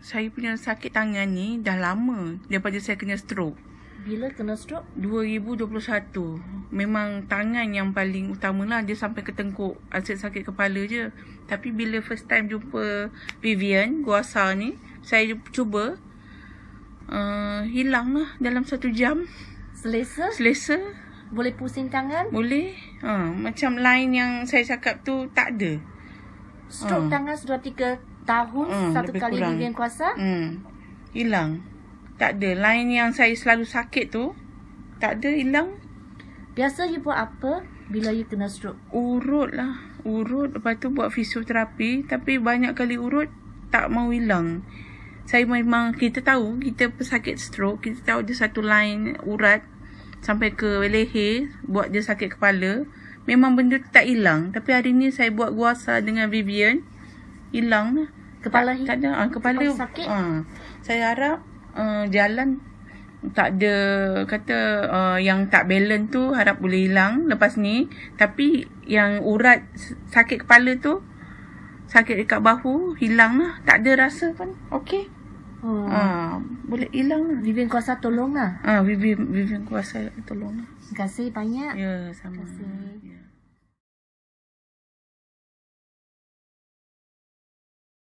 saya punya sakit tangan ni dah lama daripada saya kena stroke. Bila kena stroke? 2021. Memang tangan yang paling utama lah. dia sampai ketengkuk. Asyik sakit kepala je. Tapi bila first time jumpa Vivian, Guasa ni, saya cuba. Uh, hilang lah dalam satu jam. Selesa? Selesa. Boleh pusing tangan? Boleh. Uh, macam line yang saya cakap tu tak ada. Stroke hmm. tangan sudah tiga tahun hmm, satu kali kurang. bimbing kuasa. Hmm. Hilang. Tak ada. Lain yang saya selalu sakit tu. Tak ada. Hilang. Biasa you buat apa bila you kena stroke Urut lah. Urut. Lepas tu buat fisioterapi. Tapi banyak kali urut tak mau hilang. Saya memang kita tahu kita pesakit stroke Kita tahu ada satu lain urat sampai ke leher. Buat dia sakit kepala. Memang benda tu tak hilang. Tapi hari ni saya buat guasa dengan Vivian. Hilang lah. Kepala tak, tak ada, ah, kepala, kepala sakit. Ha. Saya harap uh, jalan tak ada kata uh, yang tak balance tu harap boleh hilang lepas ni. Tapi yang urat sakit kepala tu, sakit dekat bahu, hilang lah. Tak ada rasa pun. Okay. Oh. Ha, boleh hilang lah. Vivian kuasa tolong lah. Ha, ah, Vivian, Vivian kuasa tolong lah. Terima kasih banyak. Ya, sama. Terima kasih. Ya.